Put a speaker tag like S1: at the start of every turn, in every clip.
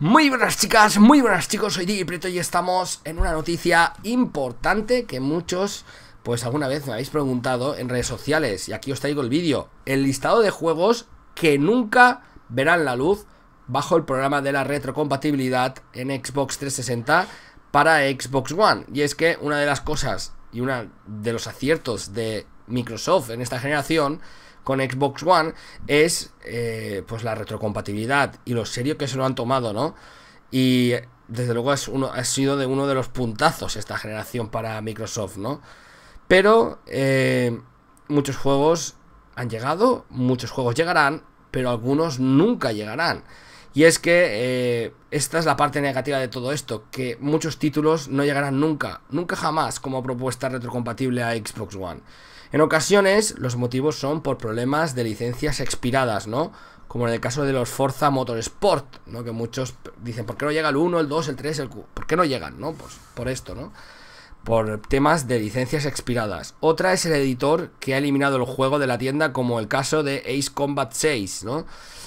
S1: Muy buenas chicas, muy buenas chicos, soy Digiprieto Prieto y estamos en una noticia importante que muchos, pues alguna vez me habéis preguntado en redes sociales y aquí os traigo el vídeo, el listado de juegos que nunca verán la luz bajo el programa de la retrocompatibilidad en Xbox 360 para Xbox One. Y es que una de las cosas y uno de los aciertos de Microsoft en esta generación con Xbox One es eh, pues la retrocompatibilidad y lo serio que se lo han tomado, ¿no? Y desde luego es uno, ha sido de uno de los puntazos esta generación para Microsoft, ¿no? Pero eh, muchos juegos han llegado, muchos juegos llegarán, pero algunos nunca llegarán. Y es que eh, esta es la parte negativa de todo esto, que muchos títulos no llegarán nunca, nunca jamás como propuesta retrocompatible a Xbox One. En ocasiones los motivos son por problemas de licencias expiradas, ¿no? Como en el caso de los Forza Motorsport, ¿no? Que muchos dicen, ¿por qué no llega el 1, el 2, el 3, el Q? ¿Por qué no llegan, no? Pues por esto, ¿no? por temas de licencias expiradas. Otra es el editor que ha eliminado el juego de la tienda, como el caso de Ace Combat 6, ¿no?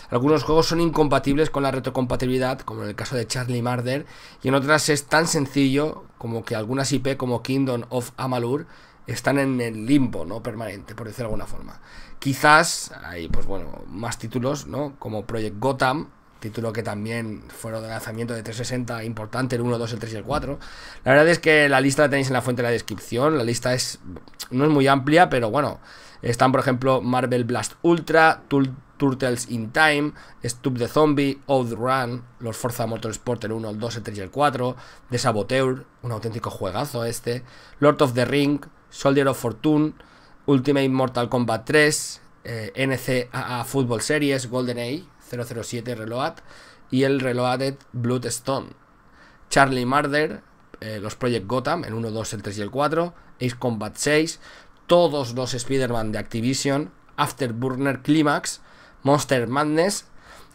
S1: Algunos juegos son incompatibles con la retrocompatibilidad, como en el caso de Charlie Marder, y en otras es tan sencillo como que algunas IP como Kingdom of Amalur están en el limbo, ¿no? Permanente, por decirlo de alguna forma. Quizás hay, pues bueno, más títulos, ¿no? Como Project Gotham título que también fueron de lanzamiento de 360 importante, el 1, 2, el 3 y el 4. La verdad es que la lista la tenéis en la fuente de la descripción, la lista es no es muy amplia, pero bueno, están por ejemplo Marvel Blast Ultra, Turtles in Time, Stub the Zombie, Run los Forza Motorsport el 1, el 2, el 3 y el 4, The Saboteur, un auténtico juegazo este, Lord of the Ring, Soldier of Fortune, Ultimate Mortal Kombat 3, eh, NCAA Football Series, Golden Age, 007 Reload y el Reloaded Bloodstone. Charlie Murder, eh, los Project Gotham, el 1, 2, el 3 y el 4, Ace Combat 6, todos los Spider-Man de Activision, Afterburner Climax, Monster Madness,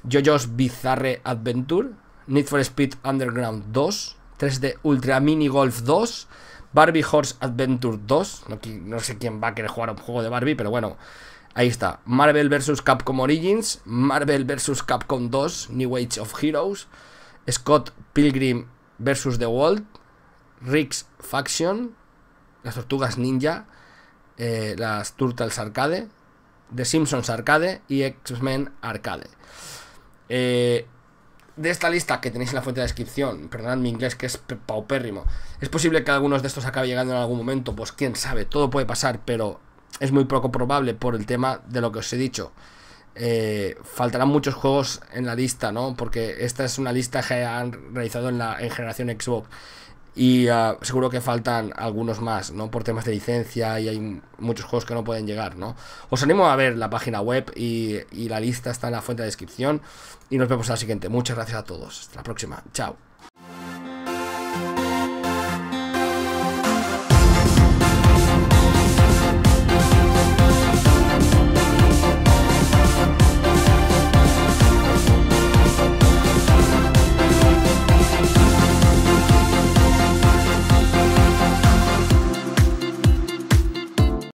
S1: JoJo's Bizarre Adventure, Need for Speed Underground 2, 3D Ultra Mini Golf 2, Barbie Horse Adventure 2, no, no sé quién va a querer jugar a un juego de Barbie, pero bueno, Ahí está, Marvel vs. Capcom Origins, Marvel vs. Capcom 2, New Age of Heroes, Scott Pilgrim vs. The World, Rick's Faction, las Tortugas Ninja, eh, las Turtles Arcade, The Simpsons Arcade y X-Men Arcade. Eh, de esta lista que tenéis en la fuente de descripción, perdonad mi inglés que es paupérrimo, es posible que algunos de estos acabe llegando en algún momento, pues quién sabe, todo puede pasar, pero es muy poco probable por el tema de lo que os he dicho. Eh, faltarán muchos juegos en la lista, ¿no? Porque esta es una lista que han realizado en la en generación Xbox. Y ah, seguro que faltan algunos más, ¿no? Por temas de licencia y hay muchos juegos que no pueden llegar, ¿no? Os animo a ver la página web y, y la lista está en la fuente de descripción. Y nos vemos en la siguiente. Muchas gracias a todos. Hasta la próxima. Chao.